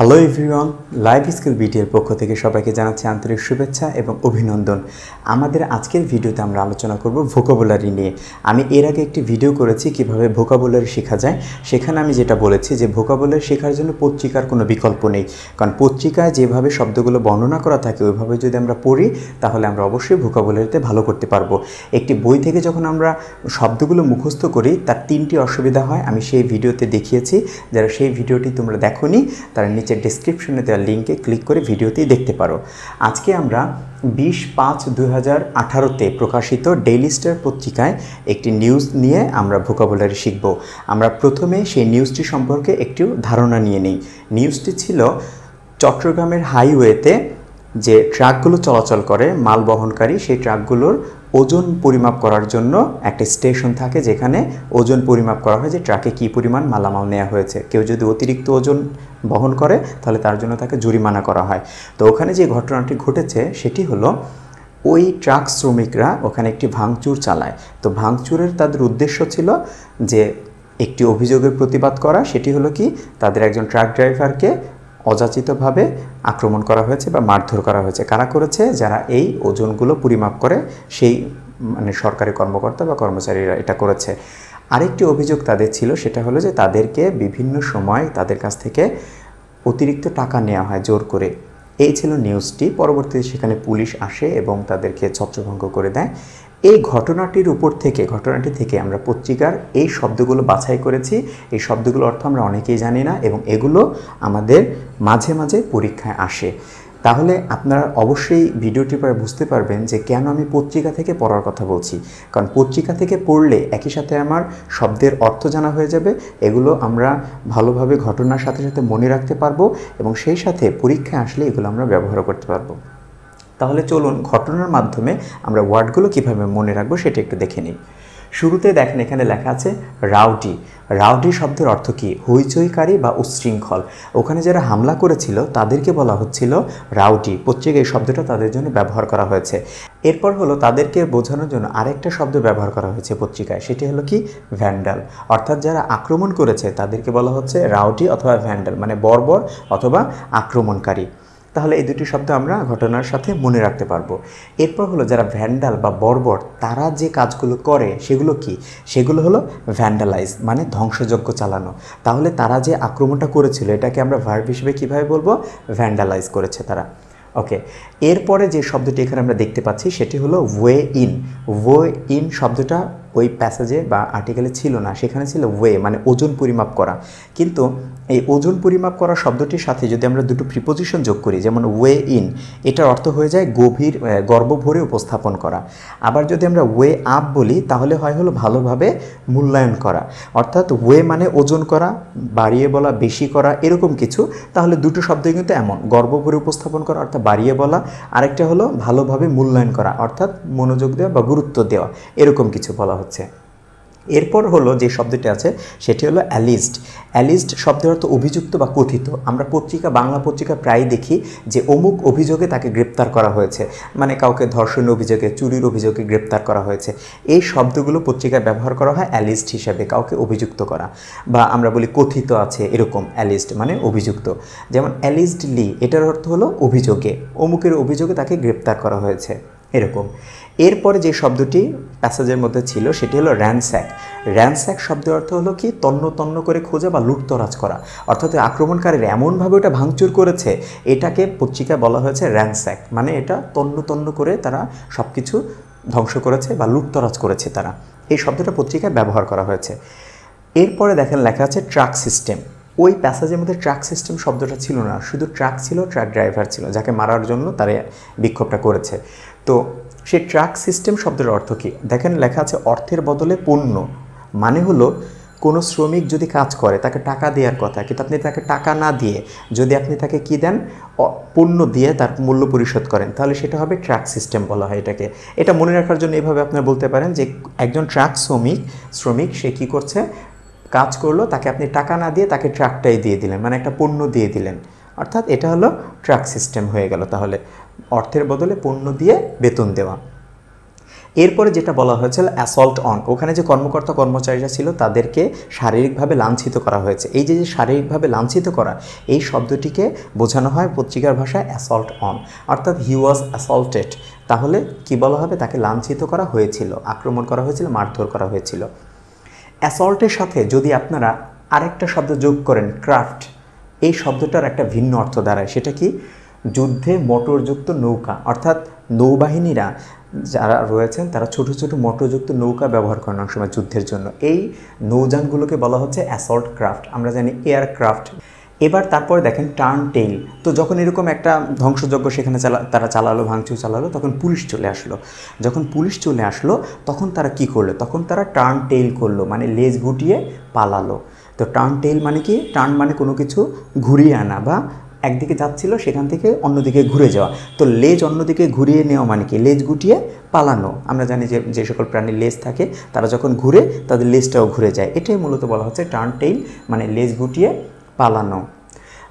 hello everyone live skill ভিডিওর পক্ষ থেকে সবাইকে জানাচ্ছি আন্তরিক শুভেচ্ছা এবং অভিনন্দন আমাদের আজকের ভিডিওতে আমরা আলোচনা করব ভোকাবুলারি নিয়ে আমি এর আগে একটি ভিডিও করেছি কিভাবে ভোকাবুলারি শেখা যায় সেখানে আমি যেটা বলেছি যে ভোকাবুলারি শেখার জন্য পত্রিকার কোনো বিকল্প নেই কারণ পত্রিকায় যেভাবে শব্দগুলো বর্ণনা করা থাকে ওইভাবে যদি আমরা পড়ি তাহলে আমরা অবশ্যই ভোকাবুলারিতে ভালো করতে পারবো একটি বই থেকে যখন আমরা শব্দগুলো মুখস্থ করি তার তিনটি অসুবিধা হয় আমি সেই ভিডিওতে দেখিয়েছি যারা সেই ভিডিওটি তোমরা দেখো তারা যে ডিসক্রিপশনে দেওয়া লিঙ্কে ক্লিক করে ভিডিওটি দেখতে পারো আজকে আমরা বিশ পাঁচ দু হাজার আঠারোতে প্রকাশিত ডেইলি স্টার পত্রিকায় একটি নিউজ নিয়ে আমরা ভোকাবুলারি শিখব আমরা প্রথমে সেই নিউজটি সম্পর্কে একটু ধারণা নিয়ে নিই নিউজটি ছিল চট্টগ্রামের হাইওয়েতে যে ট্রাকগুলো চলাচল করে মাল বহনকারী সেই ট্রাকগুলোর ওজন পরিমাপ করার জন্য একটা স্টেশন থাকে যেখানে ওজন পরিমাপ করা হয় যে ট্রাকে কী পরিমাণ মালামাল নেওয়া হয়েছে কেউ যদি অতিরিক্ত ওজন বহন করে তাহলে তার জন্য তাকে জরিমানা করা হয় তো ওখানে যে ঘটনাটি ঘটেছে সেটি হলো ওই ট্রাক শ্রমিকরা ওখানে একটি ভাঙচুর চালায় তো ভাঙচুরের তাদের উদ্দেশ্য ছিল যে একটি অভিযোগের প্রতিবাদ করা সেটি হলো কি তাদের একজন ট্রাক ড্রাইভারকে অযাচিতভাবে আক্রমণ করা হয়েছে বা মারধর করা হয়েছে কারা করেছে যারা এই ওজনগুলো পরিমাপ করে সেই মানে সরকারি কর্মকর্তা বা কর্মচারীরা এটা করেছে আরেকটি অভিযোগ তাদের ছিল সেটা হলো যে তাদেরকে বিভিন্ন সময় তাদের কাছ থেকে অতিরিক্ত টাকা নেওয়া হয় জোর করে এই ছিল নিউজটি পরবর্তীতে সেখানে পুলিশ আসে এবং তাদেরকে ছত্রভঙ্গ করে দেয় এই ঘটনাটির উপর থেকে ঘটনাটি থেকে আমরা পত্রিকার এই শব্দগুলো বাছাই করেছি এই শব্দগুলো অর্থ আমরা অনেকেই জানি না এবং এগুলো আমাদের মাঝে মাঝে পরীক্ষায় আসে তাহলে আপনারা অবশ্যই ভিডিওটি পরে বুঝতে পারবেন যে কেন আমি পত্রিকা থেকে পড়ার কথা বলছি কারণ পত্রিকা থেকে পড়লে একই সাথে আমার শব্দের অর্থ জানা হয়ে যাবে এগুলো আমরা ভালোভাবে ঘটনার সাথে সাথে মনে রাখতে পারবো এবং সেই সাথে পরীক্ষায় আসলে এগুলো আমরা ব্যবহার করতে পারবো তাহলে চলুন ঘটনার মাধ্যমে আমরা ওয়ার্ডগুলো কিভাবে মনে রাখবো সেটা একটু দেখে নিই শুরুতে দেখেন এখানে লেখা আছে রাউডি রাউডি শব্দের অর্থ কী হইচইকারী বা উচ্ছৃঙ্খল ওখানে যারা হামলা করেছিল তাদেরকে বলা হচ্ছিল রাউডি প্রত্যেক এই শব্দটা তাদের জন্য ব্যবহার করা হয়েছে এরপর হলো তাদেরকে বোঝানোর জন্য আরেকটা শব্দ ব্যবহার করা হয়েছে পত্রিকায় সেটি হলো কি ভ্যান্ডাল অর্থাৎ যারা আক্রমণ করেছে তাদেরকে বলা হচ্ছে রাউডি অথবা ভ্যান্ডাল মানে বর্বর অথবা আক্রমণকারী তাহলে এই দুটি শব্দ আমরা ঘটনার সাথে মনে রাখতে পারবো এরপর হলো যারা ভ্যান্ডাল বা বর্বর তারা যে কাজগুলো করে সেগুলো কি সেগুলো হলো ভ্যান্ডালাইজ মানে ধ্বংসযজ্ঞ চালানো তাহলে তারা যে আক্রমণটা করেছিল এটাকে আমরা ভার্ব হিসেবে কীভাবে বলবো ভ্যান্ডালাইজ করেছে তারা ওকে এরপরে যে শব্দটি এখানে আমরা দেখতে পাচ্ছি সেটি হলো ওয়ে ইন ওয়ে ইন শব্দটা ওই প্যাসেজে বা আর্টিকেলে ছিল না সেখানে ছিল ওয়ে মানে ওজন পরিমাপ করা কিন্তু এই ওজন পরিমাপ করা শব্দটির সাথে যদি আমরা দুটো প্রিপোজিশন যোগ করি যেমন ওয়ে ইন এটার অর্থ হয়ে যায় গভীর গর্ব ভরে উপস্থাপন করা আবার যদি আমরা ওয়ে আপ বলি তাহলে হয় হলো ভালোভাবে মূল্যায়ন করা অর্থাৎ ওয়ে মানে ওজন করা বাড়িয়ে বলা বেশি করা এরকম কিছু তাহলে দুটো শব্দই কিন্তু এমন গর্ব ভরে উপস্থাপন করা অর্থাৎ বাড়িয়ে বলা আরেকটা হলো ভালোভাবে মূল্যায়ন করা অর্থাৎ মনোযোগ দেওয়া বা গুরুত্ব দেওয়া এরকম কিছু বলা হচ্ছে এরপর হলো যে শব্দটি আছে সেটি হলো অ্যালিস্ট অ্যালিস্ট শব্দের অর্থ অভিযুক্ত বা কথিত আমরা পত্রিকা বাংলা পত্রিকা প্রায় দেখি যে অমুক অভিযোগে তাকে গ্রেপ্তার করা হয়েছে মানে কাউকে ধর্ষণের অভিযোগে চুরির অভিযোগে গ্রেপ্তার করা হয়েছে এই শব্দগুলো পত্রিকায় ব্যবহার করা হয় অ্যালিস্ট হিসাবে কাউকে অভিযুক্ত করা বা আমরা বলি কথিত আছে এরকম অ্যালিস্ট মানে অভিযুক্ত যেমন অ্যালিস্ট লি এটার অর্থ হলো অভিযোগে অমুকের অভিযোগে তাকে গ্রেপ্তার করা হয়েছে এরকম এরপরে যে শব্দটি প্যাসেজের মধ্যে ছিল সেটি হলো র্যানস্যাক র্যানস্যাক শব্দের অর্থ হলো কি তন্ন তন্ন করে খোঁজা বা লুটতরাজ করা অর্থাৎ আক্রমণকারীর এমনভাবে ওটা ভাঙচুর করেছে এটাকে পত্রিকায় বলা হয়েছে র্যানস্যাক মানে এটা তন্ন তন্ন করে তারা সব কিছু ধ্বংস করেছে বা লুটতরাজ করেছে তারা এই শব্দটা পত্রিকায় ব্যবহার করা হয়েছে এরপরে দেখেন লেখা আছে ট্রাক সিস্টেম ওই প্যাসেজের মধ্যে ট্রাক সিস্টেম শব্দটা ছিল না শুধু ট্রাক ছিল ট্রাক ড্রাইভার ছিল যাকে মারার জন্য তারা বিক্ষোভটা করেছে তো সেই ট্রাক সিস্টেম শব্দের অর্থ কী দেখেন লেখা আছে অর্থের বদলে পণ্য মানে হলো কোনো শ্রমিক যদি কাজ করে তাকে টাকা দেওয়ার কথা কিন্তু আপনি তাকে টাকা না দিয়ে যদি আপনি তাকে কি দেন পণ্য দিয়ে তার মূল্য পরিশোধ করেন তাহলে সেটা হবে ট্রাক সিস্টেম বলা হয় এটাকে এটা মনে রাখার জন্য এভাবে আপনার বলতে পারেন যে একজন ট্রাক শ্রমিক শ্রমিক সে কি করছে কাজ করলো তাকে আপনি টাকা না দিয়ে তাকে ট্রাকটাই দিয়ে দিলেন মানে একটা পণ্য দিয়ে দিলেন অর্থাৎ এটা হলো ট্রাক সিস্টেম হয়ে গেল তাহলে অর্থের বদলে পণ্য দিয়ে বেতন দেওয়া এরপরে যেটা বলা হয়েছিল অ্যাসল্ট অন ওখানে যে কর্মকর্তা কর্মচারীরা ছিল তাদেরকে শারীরিকভাবে লাঞ্ছিত করা হয়েছে এই যে যে শারীরিকভাবে লাঞ্ছিত করা এই শব্দটিকে বোঝানো হয় পত্রিকার ভাষায় অ্যাসল্ট অন অর্থাৎ হি ওয়াজ অ্যাসল্টেড তাহলে কি বলা হবে তাকে লাঞ্ছিত করা হয়েছিল আক্রমণ করা হয়েছিল মারধর করা হয়েছিল অ্যাসল্টের সাথে যদি আপনারা আরেকটা শব্দ যোগ করেন ক্রাফট এই শব্দটার একটা ভিন্ন অর্থ দাঁড়ায় সেটা কি যুদ্ধে মোটরযুক্ত নৌকা অর্থাৎ নৌবাহিনীরা যারা রয়েছেন তারা ছোট ছোট মোটরযুক্ত নৌকা ব্যবহার করেন অনেক সময় যুদ্ধের জন্য এই নৌযানগুলোকে বলা হচ্ছে অ্যাসল্ট ক্রাফট আমরা জানি এয়ারক্রাফট এবার তারপরে দেখেন টার্ন টেইল তো যখন এরকম একটা ধ্বংসযজ্ঞ সেখানে চালা তারা চালালো ভাঙচুর চালালো তখন পুলিশ চলে আসলো যখন পুলিশ চলে আসলো তখন তারা কি করলো তখন তারা টার্ন টেইল করলো মানে লেজ গুটিয়ে পালালো তো টার্ন টেইল মানে কি টার্ন মানে কোনো কিছু ঘুরিয়ে আনা বা একদিকে যাচ্ছিল সেখান থেকে অন্যদিকে ঘুরে যাওয়া তো লেজ অন্যদিকে ঘুরিয়ে নেওয়া মানে কি লেজ গুটিয়ে পালানো আমরা জানি যে যে সকল প্রাণীর লেজ থাকে তারা যখন ঘুরে তাদের লেজটাও ঘুরে যায় এটাই মূলত বলা হচ্ছে টার্ন টেইল মানে লেজ গুটিয়ে পালানো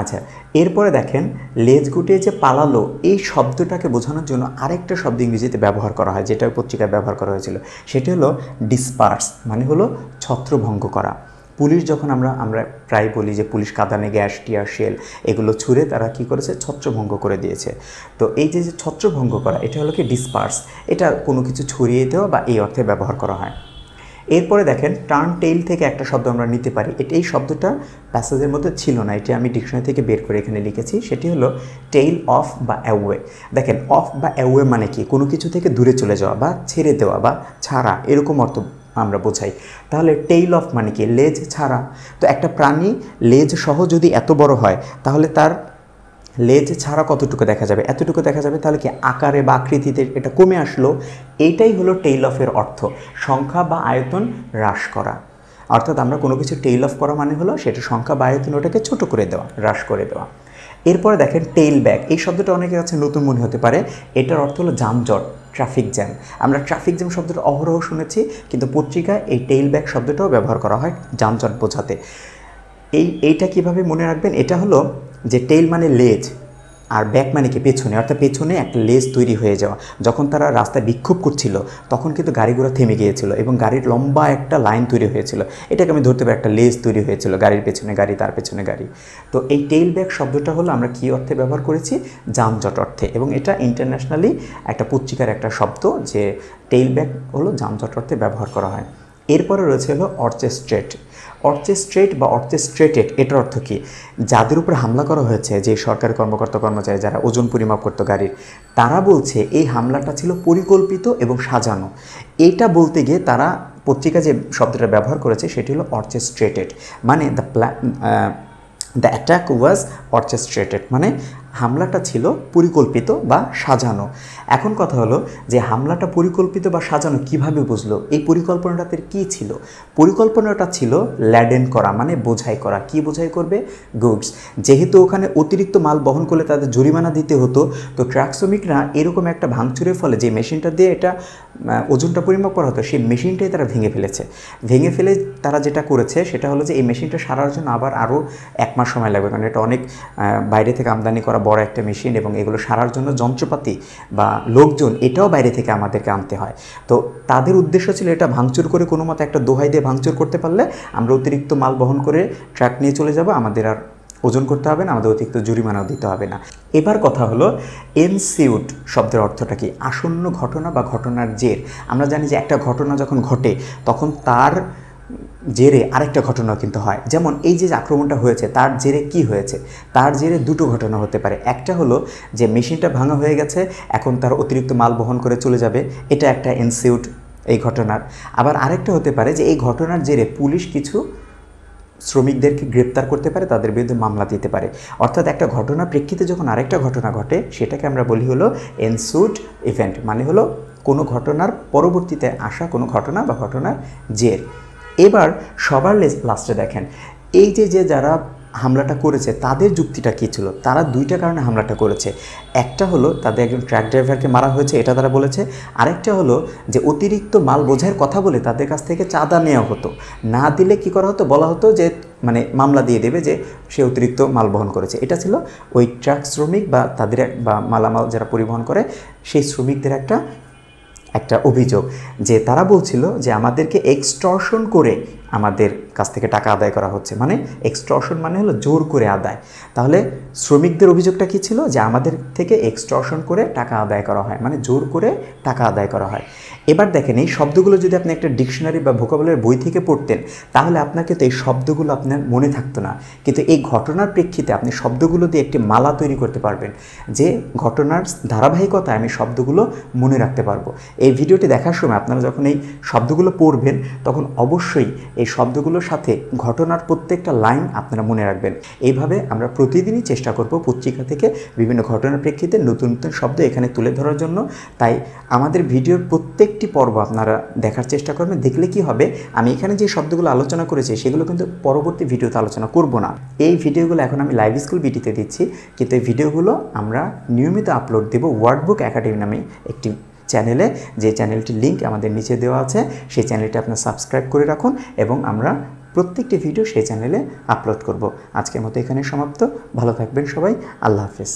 আচ্ছা এরপরে দেখেন লেজ গুটিয়ে যে পালালো এই শব্দটাকে বোঝানোর জন্য আরেকটা শব্দ ইংরেজিতে ব্যবহার করা হয় যেটা পত্রিকায় ব্যবহার করা হয়েছিল সেটি হলো ডিসপার্স মানে হলো ছত্রভঙ্গ করা পুলিশ যখন আমরা আমরা প্রায় বলি যে পুলিশ কাদানে গ্যাস টিয়ার শেল এগুলো ছুঁড়ে তারা কি করেছে ছত্রভঙ্গ করে দিয়েছে তো এই যে যে ছত্রভঙ্গ করা এটা হলো কি ডিসপার্স এটা কোনো কিছু ছড়িয়ে দেওয়া বা এই অর্থে ব্যবহার করা হয় এরপরে দেখেন টার্ন টেইল থেকে একটা শব্দ আমরা নিতে পারি এটা এই শব্দটা প্যাসেজের মধ্যে ছিল না এটি আমি ডিকশনারি থেকে বের করে এখানে লিখেছি সেটি হলো টেইল অফ বা অ্যাওয়ে দেখেন অফ বা অ্যাওয়ে মানে কি কোনো কিছু থেকে দূরে চলে যাওয়া বা ছেড়ে দেওয়া বা ছাড়া এরকম অর্থ আমরা বোঝাই তাহলে টেইল অফ মানে কি লেজ ছাড়া তো একটা প্রাণী লেজ সহ যদি এত বড় হয় তাহলে তার লেজ ছাড়া কতটুকু দেখা যাবে এতটুকু দেখা যাবে তাহলে কি আকারে বা আকৃতিতে এটা কমে আসলো এটাই হলো টেইল অফের অর্থ সংখ্যা বা আয়তন হ্রাস করা অর্থাৎ আমরা কোনো কিছু টেইল অফ করা মানে হলো সেটা সংখ্যা বা আয়তন ওটাকে ছোটো করে দেওয়া হ্রাস করে দেওয়া এরপরে দেখেন টেইল ব্যাগ এই শব্দটা অনেকের কাছে নতুন মনে হতে পারে এটার অর্থ হলো যানজট ট্রাফিক জ্যাম আমরা ট্রাফিক জ্যাম শব্দটা অহরহ শুনেছি কিন্তু পত্রিকায় এই টেইল ব্যাগ শব্দটাও ব্যবহার করা হয় যানজট বোঝাতে এই এইটা কিভাবে মনে রাখবেন এটা হলো যে টেইল মানে লেজ আর ব্যাক মানে কি পেছনে অর্থাৎ পেছনে একটা লেজ তৈরি হয়ে যাওয়া যখন তারা রাস্তায় বিক্ষোভ করছিল তখন কিন্তু গাড়িগুলো থেমে গিয়েছিল এবং গাড়ির লম্বা একটা লাইন তৈরি হয়েছিল এটাকে আমি ধরতে পারি একটা লেজ তৈরি হয়েছিল গাড়ির পেছনে গাড়ি তার পেছনে গাড়ি তো এই টেইল ব্যাক শব্দটা হলো আমরা কী অর্থে ব্যবহার করেছি যানজট অর্থে এবং এটা ইন্টারন্যাশনালি একটা পত্রিকার একটা শব্দ যে টেইল ব্যাক হলো যানজট অর্থে ব্যবহার করা হয় এরপরে রয়েছে হলো অর্চেস্ট্রেট অর্চেস্ট্রেট বা অর্চেস্ট্রেটেড এটার অর্থ কী যাদের উপর হামলা করা হয়েছে যে সরকারি কর্মকর্তা কর্মচারী যারা ওজন পরিমাপ করতো গাড়ির তারা বলছে এই হামলাটা ছিল পরিকল্পিত এবং সাজানো এটা বলতে গিয়ে তারা পত্রিকা যে শব্দটা ব্যবহার করেছে সেটি হলো অর্চেস্ট্রেটেড মানে the plan the attack was orchestrated মানে হামলাটা ছিল পরিকল্পিত বা সাজানো এখন কথা হলো যে হামলাটা পরিকল্পিত বা সাজানো কিভাবে বুঝলো এই পরিকল্পনাটাতে কি ছিল পরিকল্পনাটা ছিল ল্যাডেন করা মানে বোঝাই করা কি বোঝাই করবে গুডস যেহেতু ওখানে অতিরিক্ত মাল বহন করলে তাদের জরিমানা দিতে হতো তো ট্রাক শ্রমিকরা এরকম একটা ভাঙচুরের ফলে যে মেশিনটা দিয়ে এটা ওজনটা পরিমাপ করা হতো সেই মেশিনটাই তারা ভেঙে ফেলেছে ভেঙে ফেলে তারা যেটা করেছে সেটা হলো যে এই মেশিনটা সারার জন্য আবার আরও এক মাস সময় লাগবে কারণ এটা অনেক বাইরে থেকে আমদানি করা বড় একটা মেশিন এবং এগুলো সারার জন্য যন্ত্রপাতি বা লোকজন এটাও বাইরে থেকে আমাদেরকে আনতে হয় তো তাদের উদ্দেশ্য ছিল এটা ভাঙচুর করে কোনো মতো একটা দোহাই দিয়ে ভাঙচুর করতে পারলে আমরা অতিরিক্ত মাল বহন করে ট্রাক নিয়ে চলে যাব আমাদের আর ওজন করতে হবে না আমাদের অতিরিক্ত জরিমানাও দিতে হবে না এবার কথা হলো এনসিউড শব্দের অর্থটা কি আসন্ন ঘটনা বা ঘটনার জের আমরা জানি যে একটা ঘটনা যখন ঘটে তখন তার জেরে আরেকটা ঘটনা কিন্তু হয় যেমন এই যে আক্রমণটা হয়েছে তার জেরে কি হয়েছে তার জেরে দুটো ঘটনা হতে পারে একটা হলো যে মেশিনটা ভাঙা হয়ে গেছে এখন তার অতিরিক্ত মাল বহন করে চলে যাবে এটা একটা এনসিউড এই ঘটনার আবার আরেকটা হতে পারে যে এই ঘটনার জেরে পুলিশ কিছু শ্রমিকদেরকে গ্রেপ্তার করতে পারে তাদের বিরুদ্ধে মামলা দিতে পারে অর্থাৎ একটা ঘটনা প্রেক্ষিতে যখন আরেকটা ঘটনা ঘটে সেটাকে আমরা বলি হলো এনসুট ইভেন্ট মানে হলো কোনো ঘটনার পরবর্তীতে আসা কোনো ঘটনা বা ঘটনার জের এবার সবার লাস্টে দেখেন এই যে যে যারা হামলাটা করেছে তাদের যুক্তিটা কী ছিল তারা দুইটা কারণে হামলাটা করেছে একটা হলো তাদের একজন ট্রাক ড্রাইভারকে মারা হয়েছে এটা তারা বলেছে আরেকটা হলো যে অতিরিক্ত মাল বোঝার কথা বলে তাদের কাছ থেকে চাঁদা নেওয়া হতো না দিলে কি করা হতো বলা হতো যে মানে মামলা দিয়ে দেবে যে সে অতিরিক্ত মাল বহন করেছে এটা ছিল ওই ট্রাক শ্রমিক বা তাদের বা মালামাল যারা পরিবহন করে সেই শ্রমিকদের একটা একটা অভিযোগ যে তারা বলছিল যে আমাদেরকে এক্সটর্শন করে আমাদের কাছ থেকে টাকা আদায় করা হচ্ছে মানে এক্সট্রশন মানে হলো জোর করে আদায় তাহলে শ্রমিকদের অভিযোগটা কী ছিল যে আমাদের থেকে এক্সট্রশন করে টাকা আদায় করা হয় মানে জোর করে টাকা আদায় করা হয় এবার দেখেন এই শব্দগুলো যদি আপনি একটা ডিকশনারি বা ভোকাবলের বই থেকে পড়তেন তাহলে আপনাকে তো এই শব্দগুলো আপনার মনে থাকতো না কিন্তু এই ঘটনার প্রেক্ষিতে আপনি শব্দগুলো দিয়ে একটি মালা তৈরি করতে পারবেন যে ঘটনার ধারাবাহিকতায় আমি শব্দগুলো মনে রাখতে পারবো এই ভিডিওটি দেখার সময় আপনারা যখন এই শব্দগুলো পড়বেন তখন অবশ্যই এই শব্দগুলোর সাথে ঘটনার প্রত্যেকটা লাইন আপনারা মনে রাখবেন এইভাবে আমরা প্রতিদিনই চেষ্টা করব পত্রিকা থেকে বিভিন্ন ঘটনার প্রেক্ষিতে নতুন নতুন শব্দ এখানে তুলে ধরার জন্য তাই আমাদের ভিডিওর প্রত্যেকটি পর্ব আপনারা দেখার চেষ্টা করবেন দেখলে কি হবে আমি এখানে যে শব্দগুলো আলোচনা করেছি সেগুলো কিন্তু পরবর্তী ভিডিওতে আলোচনা করব না এই ভিডিওগুলো এখন আমি লাইভ স্কুল বিটিতে দিচ্ছি কিন্তু এই ভিডিওগুলো আমরা নিয়মিত আপলোড দেব ওয়ার্ডবুক একাডেমি নামে একটি চ্যানেলে যে চ্যানেলটির লিঙ্ক আমাদের নিচে দেওয়া আছে সেই চ্যানেলটি আপনার সাবস্ক্রাইব করে রাখুন এবং আমরা প্রত্যেকটি ভিডিও সেই চ্যানেলে আপলোড করব আজকের মতো এখানে সমাপ্ত ভালো থাকবেন সবাই আল্লাহ হাফেজ